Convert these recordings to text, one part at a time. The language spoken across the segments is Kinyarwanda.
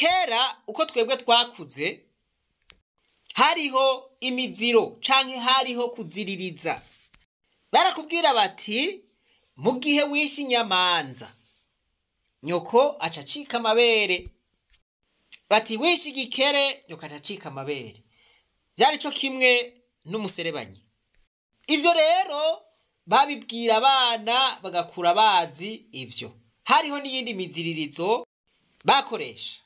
kera uko twebwe twakuze hariho imiziro cyangwa hariho kuziririza barakubwira bati mu gihe wishe inyamanza nyoko aca acika amabere bati wishe igikere nyoko aca acika amabere byari cyo kimwe n'umuserebanyi ibyo rero babibwira abana bagakura bazi ibyo hariho n'iyindi miziririzo bakoresha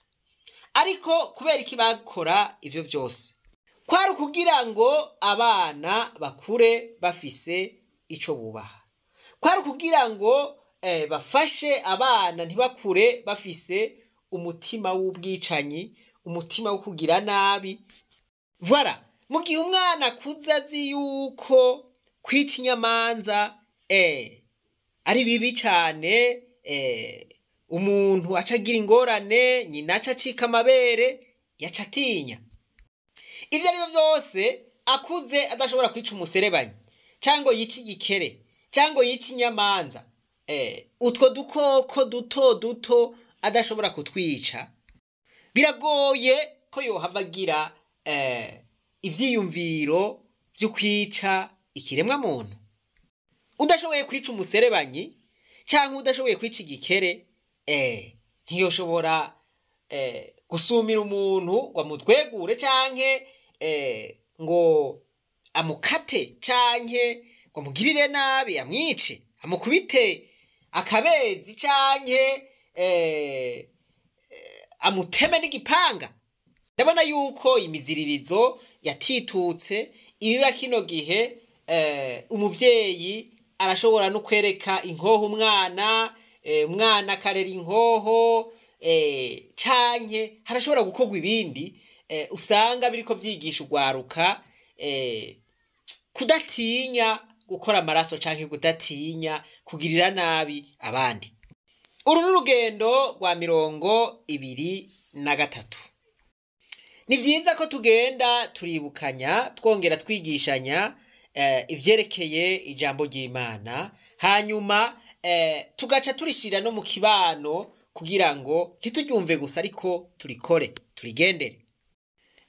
ariko kubera iki bakora ibyo byose kwari ukugira ngo abana bakure bafise icyo bubaha kwari ukugira ngo eh, bafashe abana ntibakure bafise umutima w'ubwicanyi umutima wo kugira nabi vara mu gihe umwana akuze azi yuko kwica inyamanza eh, ari bibi cyane eh, umuntu aca agira ingorane nyina aca acika amabere yaca atinya ibyo ari byo byose akuze adashobora kwica umuserebanyi cyangwa yica igikere cyangwa yica inyamanza eh, utwo dukoko duto duto adashobora kutwica biragoye ko yohava agira eh, ibyiyumviro byo kwica ikiremwa muntu udashoboye kwica umuserebanyi cyangwa udashoboye kwica igikere nk'iyo gusumira umuntu ngo amutwegure cyangwa ngo amukate cyangwa ngo amugirire nabi amwice amukubite akabezi cyangwa amuteme n'igipanga ndabona yuko imiziririzo yatitutse ibiba kino gihe umubyeyi arashobora no kwereka inkoho umwana Eh, umwana akarera inkoho eh, canke harashobora gukorwa ibindi eh, usanga ko byigisha urwaruka kudatinya gukora amaraso canke kudatinya kugirira nabi abandi uru ni urugendo rwa mirongo ibiri na gatatu ni byiza ko tugenda turibukanya twongera twigishanya ibyerekeye ijambo ry'imana hanyuma Eh, tugaca turishyira no mu kibano kugira ngo ntituryumve gusa ariko turikore turigendere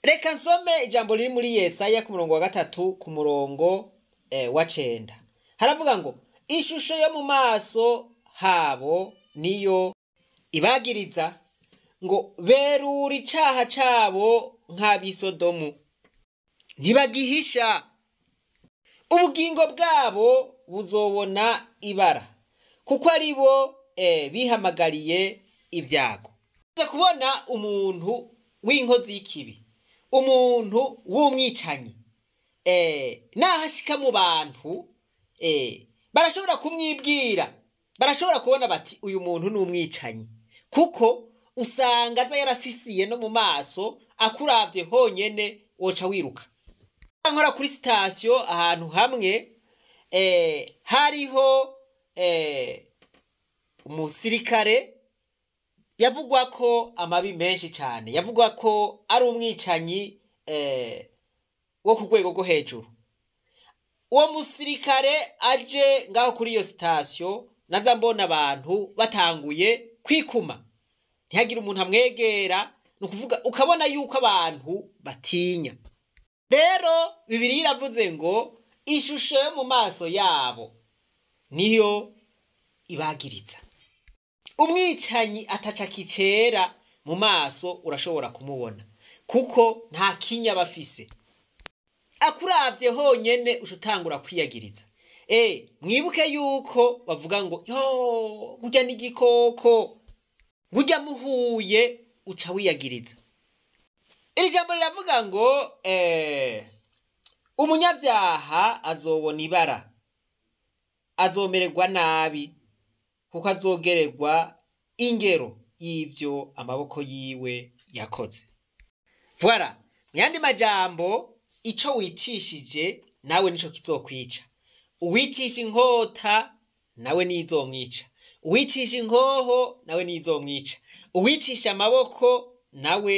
reka nsome ijambo riri muri yesaya ku murongo wa gatatu ku murongo eh, wa cenda haravuga ngo ishusho yo mu maso habo niyo ibagiriza ngo berure icyaha cyabo nk'abisodomu ntibagihisha ubugingo bwabo buzobona ibara kuko ari bo eh, bihamagariye ibyago tuza kubona umuntu w'inkozi y'ikibi umuntu w'umwicanyi eh, nahashyika mu bantu eh, barashobora kumwibwira barashobora kubona bati uyu muntu ni umwicanyi kuko usanga aza yarasisiye no mu maso akurabye honyine woca wiruka nkora kuri sitasiyo ahantu hamwe hariho Eh, umusirikare yavugwa ko amabi menshi cyane yavugwa ko ari umwicanyi eh, wo ku rwego rwo hejuru uwo musirikare aje ngaho kuri iyo sitasiyo naza mbona abantu batanguye kwikuma ntihagire umuntu amwegera ni ukuvuga ukabona yuko abantu batinya rero bibiri yaravuze ngo ishusho yo mu maso yabo niyo ibagiritsa umwicanyi ataca kicera mu maso urashobora kumubona kuko nta kinya bafise afise akuravye honyine ushutangura kwiyagiritsa e eh, mwibuke yuko bavuga ngo yo gujya n'igikoko gujya muhuye uca wiyagiriza iri jambo riravuga ngo eh, umunyabyaha azobona ibara azomererwa nabi kuko azogererwa ingero y'ibyo amaboko yiwe yakoze vwara mu yandi majambo icyo witishije nawe nicyo kizokwica uwicisha inkota nawe n'izomwica uwicisha inkoho nawe n'izomwica uwicisha amaboko nawe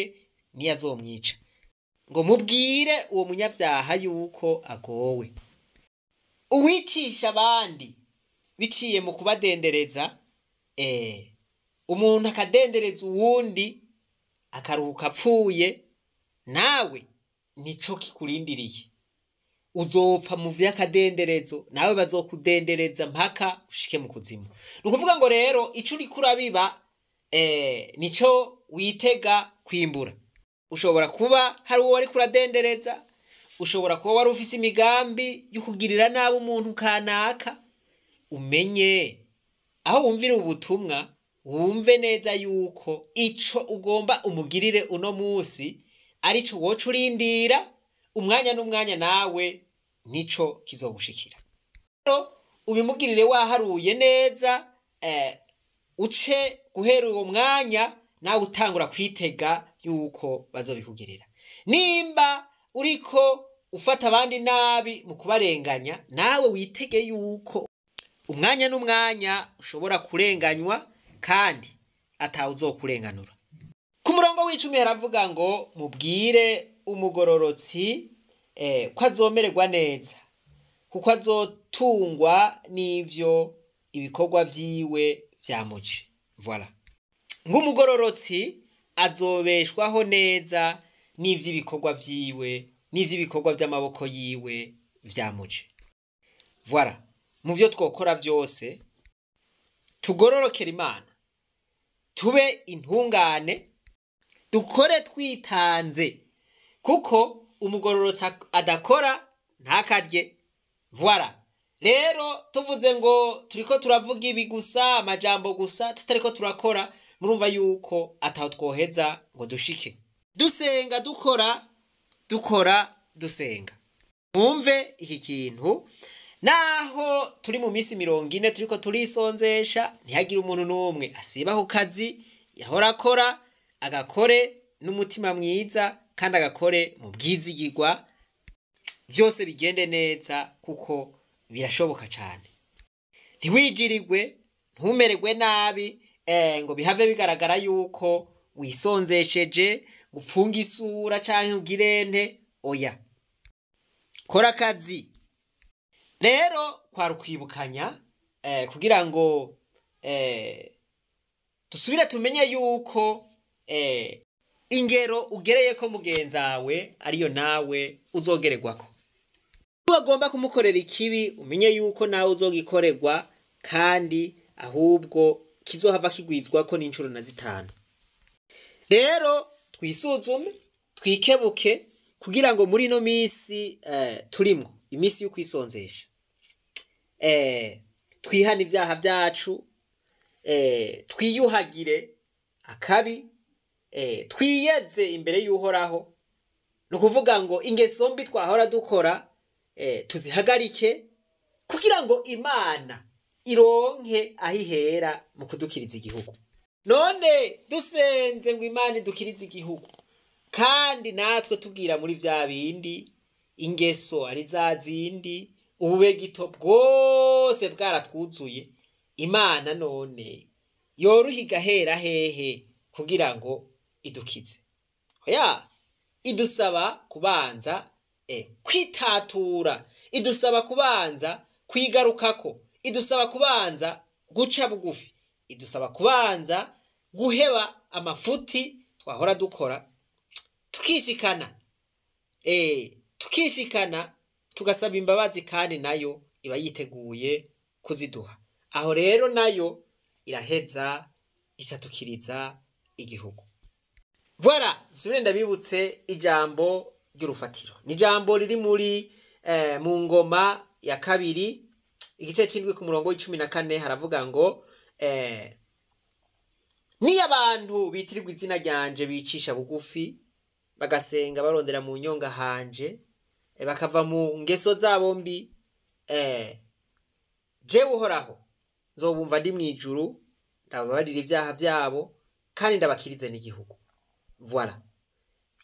niyo azomwica ngo mubwire uwo munyabyaha yuko agowe uwicisha abandi biciye mu kubadendereza eh, umuntu akadendereza uwundi akaruhuka apfuye nawe nicyo kikurindiriye uzopfa mu by'akadenderezo nawe bazokudendereza mpaka ushike mu kuzimu ni ukuvuga ngo rero icyo uri kurabiba eh, nicyo witega kwimbura ushobora kuba hari uwo wari kuradendereza ushobora kuba wari ufite imigambi yo kugirira nabi umuntu kanaka umenye aho wumvira ubutumwa wumve neza yuko icyo ugomba umugirire uno munsi ari cyo woca urindira umwanya n'umwanya nawe nicyo kizogushikira ubimugirire waharuye neza eh, uce guhera uwo mwanya nawe utangura kwitega yuko bazobikugirira nimba uri ko ufata abandi nabi mu kubarenganya nawe witege yuko umwanya n'umwanya ushobora kurenganywa kandi atawe uzokurenganura ku murongo w'icumi haravuga ngo mubwire umugororotsi eh, ko azomererwa neza kuko azotungwa n'ibyo ibikorwa byiwe byamuje vola ng'umugororotsi azobeshwaho neza n'iby'ibikorwa byiwe n'iz'ibikorwa by'amaboko yiwe byamuje vora mu byo twakora byose tugororokere imana tube intungane dukore twitanze kuko umugororotsi adakora ntakarye vora rero tuvuze ngo turi ko turavuga ibi gusa amajambo gusa tutari ko turakora murumva yuko ataho twoheza ngo dushike dusenga dukora dukora dusenga mwumve iki kintu naho turi mu minsi mirongo ine turi ko turisonzesha ntihagire umuntu n'umwe asiba ku kazi yahora akora agakore n'umutima mwiza kandi agakore mu bwizigirwa byose bigende neza kuko birashoboka cyane ntiwigirirwe ntumererwe nabi eh, ngo bihave bigaragara yuko wisonzesheje Gufunga isura cyangwa ubwirente oya kora akazi rero kwarukwibukanya eh, kugira ngo eh, dusubire tumenye yuko eh, ingero ugereye ko wawe ariyo nawe uzogererwako wagomba kumukorera ikibi umenye yuko nawe uzogikorerwa kandi ahubwo kizohava kigwizwa ko n'inshuro na zitanu rero twisuzume twikebuke kugira ngo muri ino minsi eh, turimo iminsi yo kwisonzesha eh, twihane ibyaha byacu eh, twiyuhagire akabi twiyeze imbere y'uhoraho ni ukuvuga ngo ingeso mbi twahora dukora tuzihagarike kugira ngo imana ironke aho ihera mu kudukiriza igihugu none dusenze ngo imana idukirize igihugu kandi natwe tubwira muri bya bindi ingeso ari za zindi ububegito bwose bwaratwuzuye imana none yoruhiga hera hehe kugira ngo idukize oya idusaba kubanza eh, kwitatura idusaba kubanza kwigaruka ko, idusaba kubanza guca bugufi idusaba kubanza guheba amafuti twahora dukora tukishikana eh, tukishikana tugasaba imbabazi kandi nayo iba yiteguye kuziduha aho rero nayo iraheza ikatukiriza igihugu vora zure ndabibutse ijambo ry'urufatiro ni ijambo riri muri eh, mu ngoma ya kabiri igice cy'indwi ku murongo w'icumi na kane haravuga ngo eh, niyo abantu bitirirwa izina ryanje bicisha bugufi bagasenga barondera mu nyonga hanje eh, bakava mu ngeso zabo mbi eh, jewe uhoraho nzobumva ndi mu ijuru ndababarira ibyaha byabo kandi ndabakirize n'igihugu voila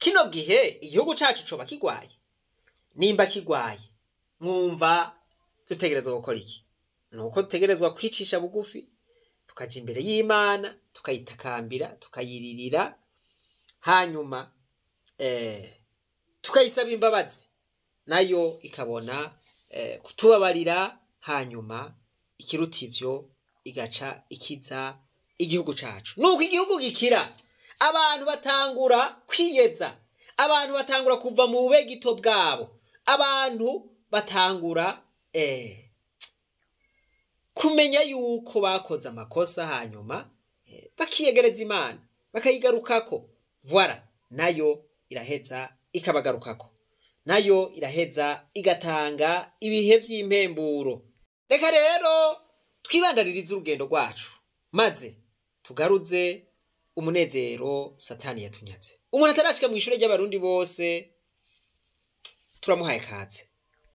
kino gihe igihugu cyacu cyoba kigwaye, nimba kigwaye, mwumva dutegerezwa gukora iki ni uko dutegerezwa kwicisha bugufi tukajya imbere y'imana tukayitakambira tukayiririra hanyuma eh, tukayisaba imbabazi nayo ikabona eh, kutubabarira hanyuma ikiruta ibyo igaca ikiza igihugu cyacu nuko igihugu gikira abantu batangura kwiyeza abantu batangura kuva mu bube gito bwabo abantu batangura eh, kumenya yuko bakoze amakosa hanyuma bakiyegereza imana bakayigarukako vuba nayo iraheza ikabagarukako nayo iraheza igatanga ibihe by'impemburo reka rero twibandaririze urugendo rwacu maze tugaruze umunezero satani yatunyatse umuntu atarashyika mu ishuri ry'abarundi bose turamuhaye katse